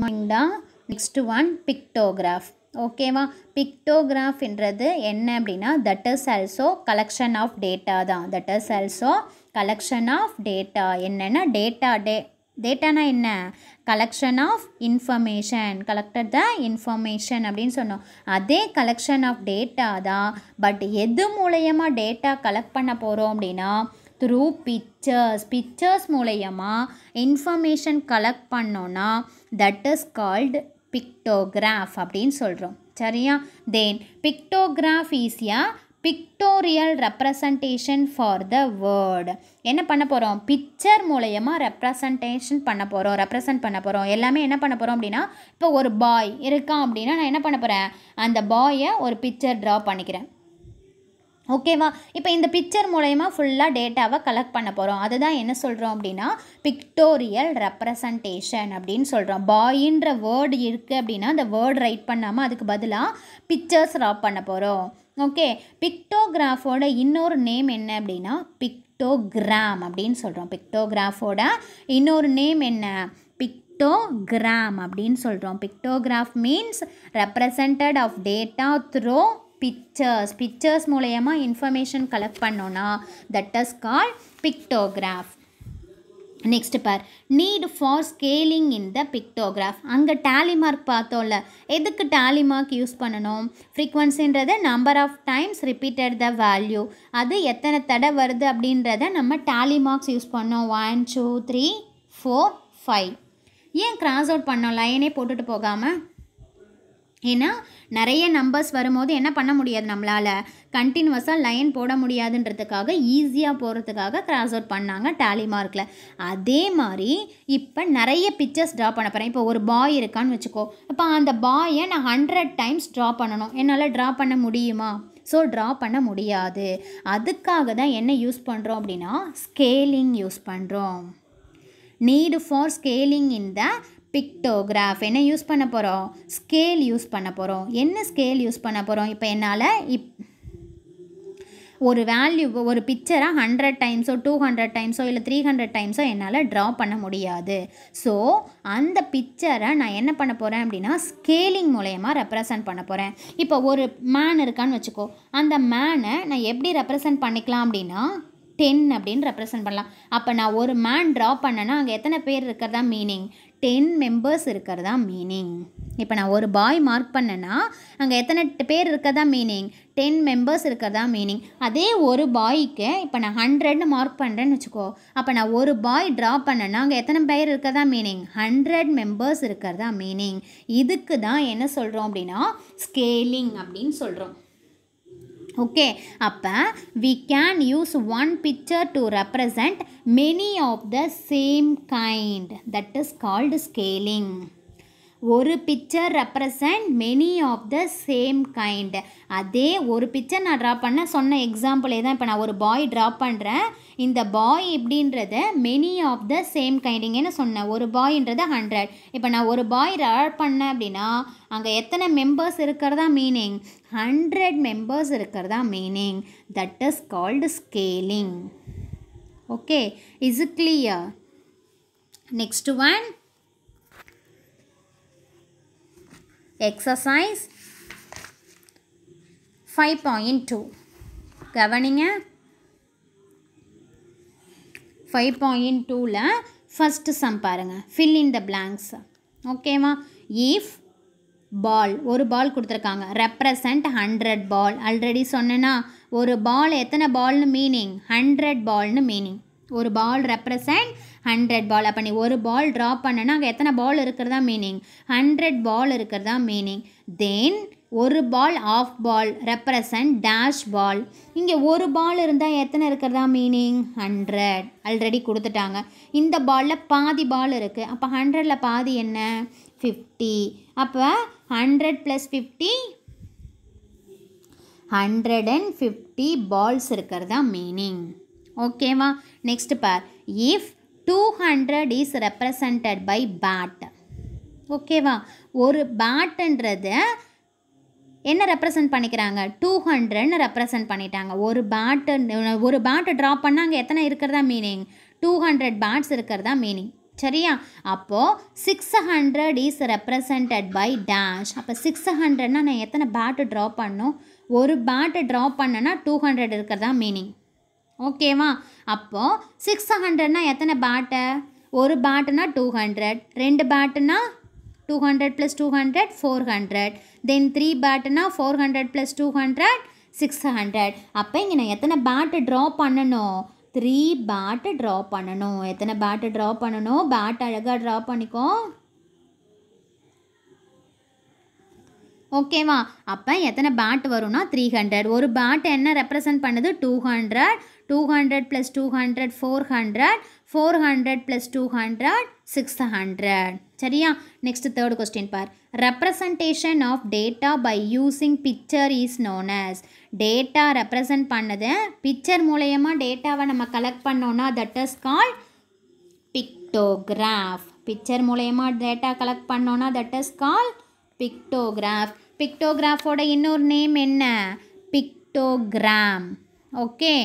மைண்டா next one pictograph ஓகேவா பிக்டோகிராஃப்ன்றது என்ன அப்படின்னா that is also collection of data தான் that is also collection of data என்னென்னா டேட்டா டே டேட்டானா என்ன collection of information collector the information அப்படின்னு சொன்னோம் அதே கலெக்ஷன் ஆஃப் டேட்டா தான் பட் எது மூலயமா டேட்டா கலெக்ட் பண்ண போகிறோம் அப்படின்னா த்ரூ பிக்சர்ஸ் பிக்சர்ஸ் மூலயமா இன்ஃபர்மேஷன் கலெக்ட் பண்ணோன்னா தட் இஸ் கால்டு பிக்டோகிராஃப் அப்படின்னு சொல்கிறோம் சரியா தென் பிக்டோகிராஃப் ஈஸியாக pictorial representation for the word என்ன பண்ண போகிறோம் பிக்சர் மூலயமா ரெப்ரசன்டேஷன் பண்ண போகிறோம் ரெப்ரசன்ட் பண்ண போகிறோம் எல்லாமே என்ன பண்ண போகிறோம் அப்படின்னா இப்போ ஒரு பாய் இருக்கான் அப்படின்னா நான் என்ன பண்ண போகிறேன் அந்த பாயை ஒரு பிக்சர் ட்ரா பண்ணிக்கிறேன் ஓகேவா இப்போ இந்த பிக்சர் மூலயமா ஃபுல்லாக டேட்டாவை கலெக்ட் பண்ண போகிறோம் அதுதான் என்ன சொல்கிறோம் அப்படின்னா பிக்டோரியல் ரெப்ரசன்டேஷன் அப்படின்னு சொல்கிறோம் பாயின்ற வேர்டு இருக்குது அப்படின்னா அந்த வேர்ட் ரைட் பண்ணாமல் அதுக்கு பதிலாக பிக்சர்ஸ் ராப் பண்ண போகிறோம் ஓகே பிக்டோகிராஃபோட இன்னொரு நேம் என்ன அப்படின்னா பிக்டோகிராம் அப்படின்னு சொல்கிறோம் பிக்டோகிராஃபோட இன்னொரு நேம் என்ன பிக்டோகிராம் அப்படின்னு சொல்கிறோம் pictograph means represented of data through pictures pictures மூலயமா இன்ஃபர்மேஷன் கலெக்ட் பண்ணோன்னா that is call pictograph next பார் need for scaling in the pictograph அங்கே டேலி மார்க் பார்த்தோம்ல எதுக்கு டேலி மார்க் யூஸ் பண்ணணும் ஃப்ரீக்வன்சின்றது number of times repeated the value அது எத்தனை தடை வருது அப்படின்றத நம்ம டேலி மார்க்ஸ் யூஸ் பண்ணோம் one two three four five ஏன் கிராஸ் அவுட் பண்ணோம் லைனே போட்டுட்டு போகாமல் ஏன்னா நிறைய நம்பர்ஸ் வரும்போது என்ன பண்ண முடியாது நம்மளால் கண்டினியூவஸாக லைன் போட முடியாதுன்றதுக்காக ஈஸியாக போகிறதுக்காக கிராஸ் அவுட் பண்ணாங்க டேலி மார்க்கில் அதே மாதிரி இப்போ நிறைய பிக்சர்ஸ் ட்ரா பண்ண போகிறேன் இப்போ ஒரு பாய் இருக்கான்னு வச்சுக்கோ இப்போ அந்த பாயை நான் ஹண்ட்ரட் டைம்ஸ் ட்ரா பண்ணணும் என்னால் ட்ரா பண்ண முடியுமா ஸோ ட்ரா பண்ண முடியாது அதுக்காக தான் என்ன யூஸ் பண்ணுறோம் அப்படின்னா ஸ்கேலிங் யூஸ் பண்ணுறோம் need for scaling in the pictograph என்ன யூஸ் பண்ண போகிறோம் ஸ்கேல் யூஸ் பண்ண போகிறோம் என்ன ஸ்கேல் யூஸ் பண்ண போகிறோம் இப்போ என்னால் இப் ஒரு வேல்யூ ஒரு பிக்சரை ஹண்ட்ரட் டைம்ஸோ டூ ஹண்ட்ரட் டைம்ஸோ இல்லை த்ரீ ஹண்ட்ரட் டைம்ஸோ என்னால் ட்ரா பண்ண முடியாது ஸோ அந்த பிக்சரை நான் என்ன பண்ண போகிறேன் அப்படின்னா ஸ்கேலிங் மூலயமா ரெப்ரசன்ட் பண்ண போகிறேன் இப்போ ஒரு மேன் இருக்கான்னு வச்சுக்கோ அந்த மேனை நான் எப்படி ரெப்ரசன்ட் பண்ணிக்கலாம் அப்படின்னா டென் அப்படின்னு ரெப்ரசன்ட் பண்ணலாம் அப்போ நான் ஒரு மேன் ட்ரா பண்ணேன்னா அங்கே எத்தனை பேர் இருக்கிறதா மீனிங் டென் மெம்பர்ஸ் இருக்கிறதா மீனிங் இப்போ நான் ஒரு பாய் மார்க் பண்ணேன்னா அங்கே எத்தனை பேர் இருக்கிறதா மீனிங் டென் மெம்பர்ஸ் இருக்கிறதா மீனிங் அதே ஒரு பாய்க்கு இப்போ நான் ஹண்ட்ரட்னு மார்க் பண்ணுறேன்னு வச்சுக்கோ அப்போ நான் ஒரு பாய் ட்ரா பண்ணேன்னா அங்கே எத்தனை பேர் இருக்கிறதா மீனிங் ஹண்ட்ரட் மெம்பர்ஸ் இருக்கிறதா மீனிங் இதுக்கு தான் என்ன சொல்கிறோம் அப்படின்னா ஸ்கேலிங் அப்படின்னு சொல்கிறோம் okay appa we can use one picture to represent many of the same kind that is called scaling ஒரு picture represent many of the same kind அதே ஒரு பிக்சர் நான் ட்ரா பண்ண சொன்ன எக்ஸாம்பிளே தான் இப்போ நான் ஒரு பாய் ட்ரா பண்ணுறேன் இந்த பாய் இப்படின்றத மெனி ஆஃப் த சேம் கைண்டிங்கன்னு சொன்னேன் ஒரு பாயின்றது ஹண்ட்ரட் இப்போ நான் ஒரு பாய் ட்ரா பண்ணேன் அப்படின்னா அங்கே எத்தனை மெம்பர்ஸ் இருக்கிறதா மீனிங் ஹண்ட்ரட் மெம்பர்ஸ் இருக்கிறதா meaning that is called scaling okay is clear next one exercise five point two கவனிங்க ஃபைவ் பாயிண்ட் டூவில் ஃபஸ்ட்டு சம் பாருங்கள் ஃபில் இன் த பிளாங்க்ஸ் ஓகேவா ஈஃப் பால் ஒரு பால் கொடுத்துருக்காங்க ரெப்ரசன்ட் ஹண்ட்ரட் பால் already சொன்னேன்னா ஒரு ball எத்தனை பால்னு மீனிங் ஹண்ட்ரட் பால்னு மீனிங் ஒரு பால் ரெப்ரசன்ட் ஹண்ட்ரட் பால் அப்போ நீ ஒரு பால் ட்ரா பண்ணனா அங்கே எத்தனை பால் இருக்கிறதா மீனிங் ஹண்ட்ரட் பால் இருக்கிறதா மீனிங் தென் ஒரு ball half ball represent dash ball இங்கே ஒரு பால் இருந்தால் எத்தனை இருக்கிறதா மீனிங் ஹண்ட்ரட் ஆல்ரெடி கொடுத்துட்டாங்க இந்த பாலில் பாதி பால் இருக்குது அப்போ ஹண்ட்ரடில் பாதி என்ன ஃபிஃப்டி அப்போ hundred plus fifty hundred and fifty balls இருக்கிறதா மீனிங் ஓகேவா நெக்ஸ்ட் பார் if two hundred is represented by bat ஓகேவா ஒரு பேட்டுன்றத என்ன ரெப்ரசன்ட் பண்ணிக்கிறாங்க டூ ஹண்ட்ரட்னு ரெப்ரசன்ட் பண்ணிட்டாங்க ஒரு பேட்டு ஒரு பேட்டு ட்ராப் பண்ணால் அங்கே எத்தனை இருக்கிறதா மீனிங் டூ ஹண்ட்ரட் பேட்ஸ் இருக்கிறதா மீனிங் சரியா அப்போது six hundred is represented by dash அப்போ சிக்ஸ் ஹண்ட்ரட்னா நான் எத்தனை பேட்டு ட்ரா பண்ணும் ஒரு பேட்டு ட்ரா பண்ணனா டூ ஹண்ட்ரட் இருக்கிறதா மீனிங் ஓகேவா அப்போது சிக்ஸ் ஹண்ட்ரட்னா எத்தனை பேட்டை ஒரு பேட்டுனா டூ ஹண்ட்ரட் ரெண்டு பேட்டுனா two hundred plus two hundred four hundred then three பேட்டுனா four hundred plus two hundred six hundred அப்போ இங்கே நான் எத்தனை பேட்டு ட்ரா பண்ணணும் த்ரீ பேட்டு ட்ரா பண்ணணும் எத்தனை பேட்டு ட்ரா பண்ணணும் பேட் அழகாக ட்ரா பண்ணிக்கோ ஓகேவா அப்போ எத்தனை பேட் வரும்னா த்ரீ ஹண்ட்ரட் ஒரு பேட் என்ன ரெப்ரசன்ட் பண்ணுது two hundred two hundred plus two hundred four hundred four hundred plus two hundred six hundred சரியா நெக்ஸ்ட் தேர்ட் கொஸ்டின் பார் representation of data by using picture is known as data represent பண்ணது picture மூலயமா டேட்டாவை நம்ம collect பண்ணோன்னா that is call pictograph picture மூலயமா data collect பண்ணோன்னா that is call pictograph பிக்டோகிராஃபோட இன்னொரு நேம் என்ன பிக்டோகிராம் ஓகே